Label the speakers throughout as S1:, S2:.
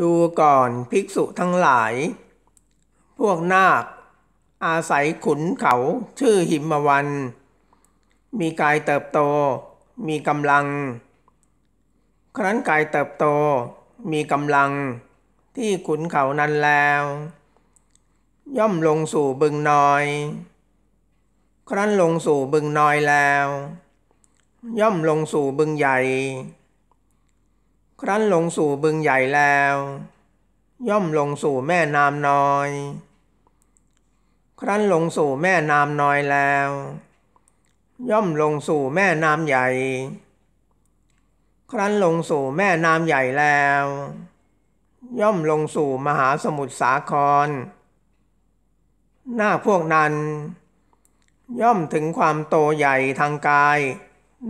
S1: ดูก่อนภิกษุทั้งหลาย พวกนาคอาศัยขุนเขาชื่อหิมวันมีกายเติบโตมีกำลัง ครั้นกายเติบโตมีกำลังที่ขุนเขานั้นแล้ว ย่อมลงสู่บึงน้อย ครั้นลงสู่บึงน้อยแล้ว ย่อมลงสู่บึงใหญ่ครั้นลงสู่บึงใหญ่แล้ว ย่อมลงสู่แม่น้ำน้อย ครั้นลงสู่แม่น้ำน้อยแล้ว ย่อมลงสู่แม่น้ำใหญ่ ครั้นลงสู่แม่น้ำใหญ่แล้ว ย่อมลงสู่มหาสมุทรสาคร หน้าพวกนั้น ย่อมถึงความโตใหญ่ทางกาย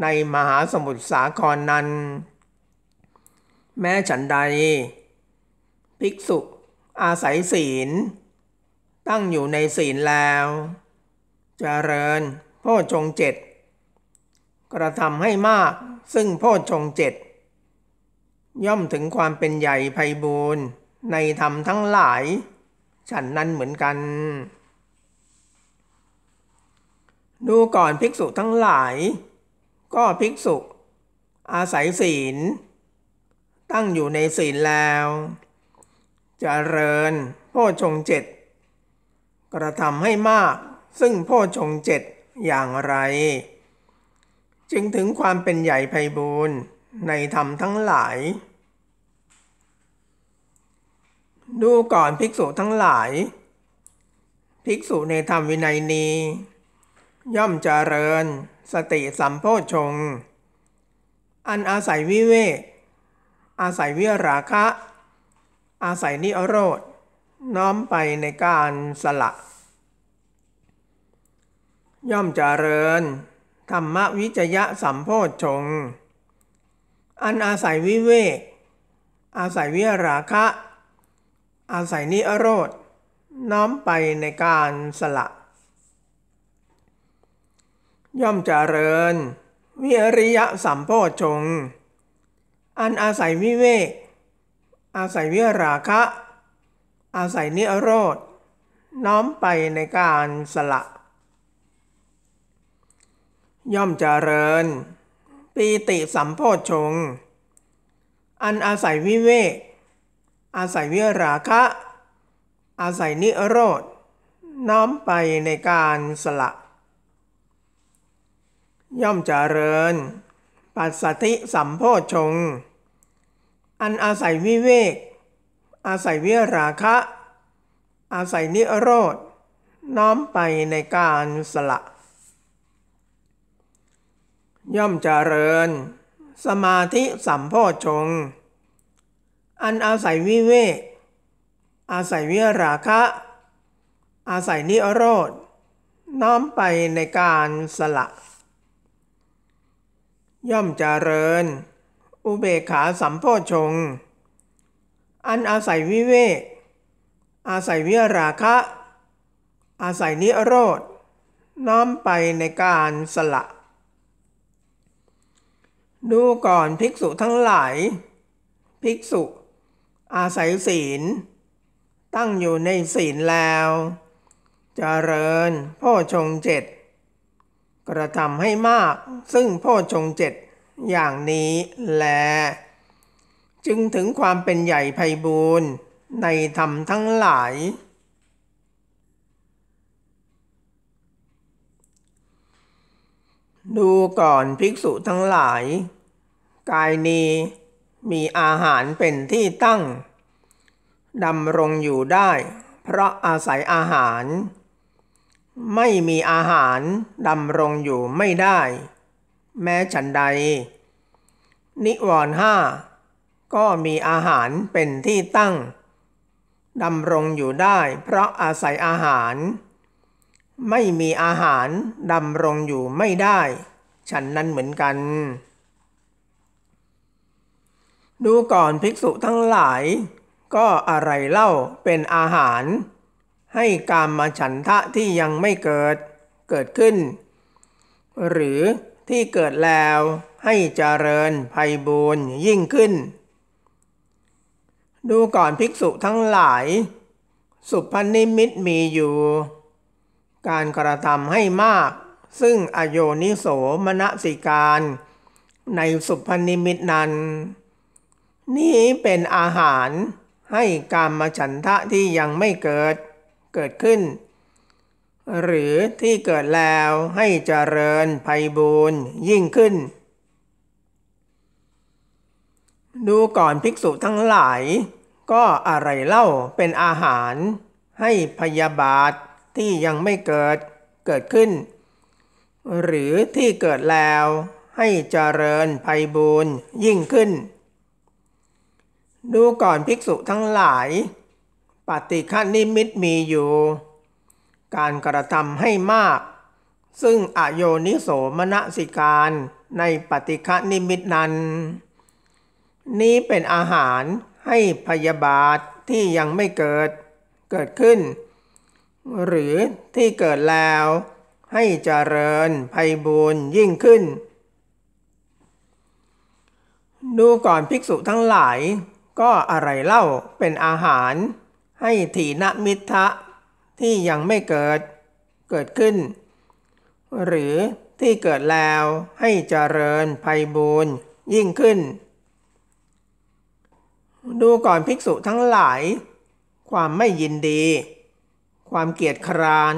S1: ในมหาสมุทรสาครนั้นแม้ฉันใด ภิกษุอาศัยศีล ตั้งอยู่ในศีลแล้วจเจริญโพชงเจ็ดกระทำให้มากซึ่งโพชงเจ็ด ย่อมถึงความเป็นใหญ่ไพบูรณ์ในธรรมทั้งหลาย ฉันนั้นเหมือนกัน ดูก่อนภิกษุทั้งหลาย ก็ภิกษุ อาศัยศีลตั้งอยู่ในศีลแล้วจเริญพ่อชงเจ็ดกระทำให้มากซึ่งพ่อชงเจ็ดอย่างไร จึงถึงความเป็นใหญ่ไพบูรณ์ในธรรมทั้งหลาย ดูก่อนภิกษุทั้งหลาย ภิกษุในธรรมวินัยนี้ ย่อมเจริญสติสัมโพชง อันอาศัยวิเวกอาศัยวิราคะ อาศัยนิโรธ น้อมไปในการสละ ย่อมเจริญธรรมวิจยะสัมโพชงอันอาศัยวิเวก อาศัยวิราคะ อาศัยนิโรธ น้อมไปในการสละ ย่อมเจริญ วิริยะสัมโพชงอันอาศัยวิเวก อาศัยวิราคะ อาศัยนิโรธ น้อมไปในการสละ ย่อมเจริญปีติสัมโพชงอันอาศัยวิเวก อาศัยวิราคะ อาศัยนิโรธ น้อมไปในการสละ ย่อมเจริญ ปัสสติสัมโพชงอันอาศัยวิเวก อาศัยวิราคะ อาศัยนิโรธ น้อมไปในการสละย่อมเจริญสมาธิสัมโพชงอันอาศัยวิเวก อาศัยวิราคะ อาศัยนิโรธน้อมไปในการสละย่อมเจริญอุเบกขาสัมโพชง อันอาศัยวิเวก อาศัยวิราคะ อาศัยนิโรธ น้อมไปในการสละ ดูก่อนภิกษุทั้งหลายภิกษุ อาศัยศีลตั้งอยู่ในศีลแล้วจเจริญพ่อชงเจ็ด กระทำให้มากซึ่งพ่อชงเจ็ดอย่างนี้แลจึงถึงความเป็นใหญ่ไพบูรณ์ในธรรมทั้งหลาย ดูก่อนภิกษุทั้งหลาย กายนี้มีอาหารเป็นที่ตั้งดำรงอยู่ได้ เพราะอาศัยอาหาร ไม่มีอาหารดำรงอยู่ไม่ได้แม้ฉันใด นิวรณ์ห้าก็มีอาหารเป็นที่ตั้งดำรงอยู่ได้เพราะอาศัยอาหาร ไม่มีอาหารดำรงอยู่ไม่ได้ ฉันนั้นเหมือนกัน ดูก่อนภิกษุทั้งหลาย ก็อะไรเล่าเป็นอาหาร ให้การมาฉันทะที่ยังไม่เกิดเกิดขึ้น หรือที่เกิดแล้วให้เจริญภัยบูรยิ่งขึ้น ดูก่อนภิกษุทั้งหลาย สุพนิมิตมีอยู่ การกระทำให้มากซึ่งอโยนิโสมณสิการ ในสุพนิมิตนั้น นี้เป็นอาหารให้การมาฉันทะที่ยังไม่เกิดเกิดขึ้นหรือที่เกิดแล้วให้เจริญไพบูรยิ่งขึ้น ดูก่อนภิกษุทั้งหลาย ก็อะไรเล่าเป็นอาหาร ให้พยาบาทที่ยังไม่เกิดเกิดขึ้น หรือที่เกิดแล้วให้เจริญไพบูรยิ่งขึ้น ดูก่อนภิกษุทั้งหลายปฏิฆานิมิตมีอยู่การกระทำให้มาก ซึ่งอโยนิโสมนสิการในปฏิฆนิมิตนั้น นี้เป็นอาหารให้พยาบาทที่ยังไม่เกิดเกิดขึ้น หรือที่เกิดแล้วให้เจริญภัยบุญยิ่งขึ้น ดูก่อนภิกษุทั้งหลายก็อะไรเล่าเป็นอาหารให้ถีนมิทะที่ยังไม่เกิด เกิดขึ้น หรือที่เกิดแล้วให้เจริญไพบูรยิ่งขึ้น ดูก่อนภิกษุทั้งหลาย ความไม่ยินดี ความเกียจคร้าน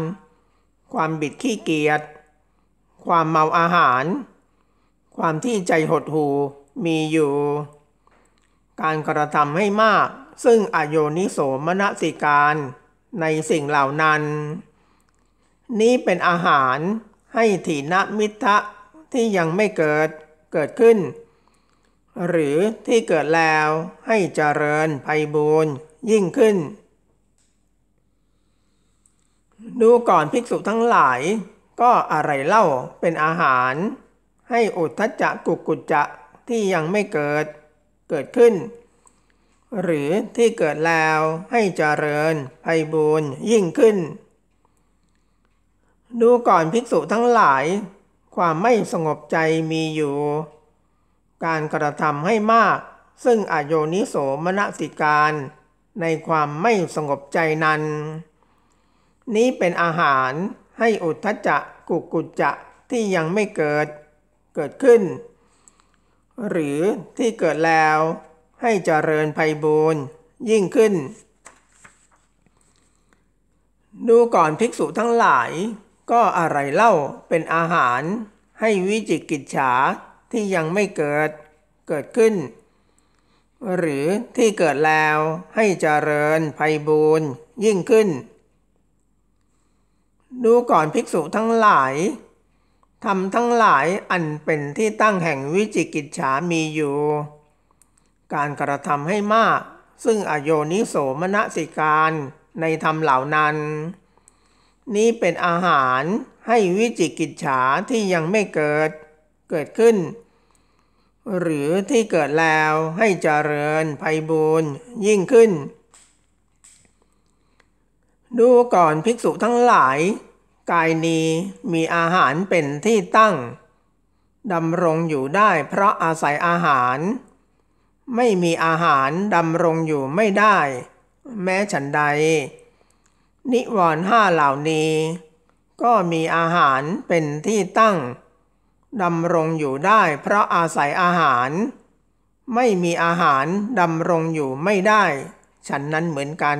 S1: ความบิดขี้เกียจ ความเมาอาหาร ความที่ใจหดหูมีอยู่ การกระทำให้มาก ซึ่งอโยนิโสมนสิการในสิ่งเหล่านั้น นี้เป็นอาหารให้ถีนมิทะที่ยังไม่เกิดเกิดขึ้น หรือที่เกิดแล้วให้เจริญไพบูรยิ่งขึ้น ดูก่อนภิกษุทั้งหลาย ก็อะไรเล่าเป็นอาหาร ให้อุทธจักกุกุจจะ ที่ยังไม่เกิดเกิดขึ้นหรือที่เกิดแล้วให้เจริญไพบูรยิ่งขึ้น ดูก่อนภิกษุทั้งหลาย ความไม่สงบใจมีอยู่ การกระทำให้มากซึ่งอโยนิโสมนสิการ ในความไม่สงบใจนั้น นี้เป็นอาหารให้อุทธจักกุกุจจะที่ยังไม่เกิดเกิดขึ้น หรือที่เกิดแล้วให้เจริญภัยบูรณ์ยิ่งขึ้น ดูก่อนภิกษุทั้งหลาย ก็อะไรเล่าเป็นอาหารให้วิจิกิจฉาที่ยังไม่เกิดเกิดขึ้น หรือที่เกิดแล้วให้เจริญภัยบูรณ์ยิ่งขึ้น ดูก่อนภิกษุทั้งหลายทำทั้งหลายอันเป็นที่ตั้งแห่งวิจิกิจฉามีอยู่การกระทำให้มาก ซึ่งอโยนิโสมนสิการในธรรมเหล่านั้น นี้เป็นอาหารให้วิจิกิจฉาที่ยังไม่เกิดเกิดขึ้น หรือที่เกิดแล้วให้เจริญไพบูรยิ่งขึ้น ดูก่อนภิกษุทั้งหลาย กายนี้มีอาหารเป็นที่ตั้งดำรงอยู่ได้เพราะอาศัยอาหารไม่มีอาหารดำรงอยู่ไม่ได้แม้ฉันใด นิวรณ์ห้าเหล่านี้ ก็มีอาหารเป็นที่ตั้งดำรงอยู่ได้เพราะอาศัยอาหาร ไม่มีอาหารดำรงอยู่ไม่ได้ ฉันนั้นเหมือนกัน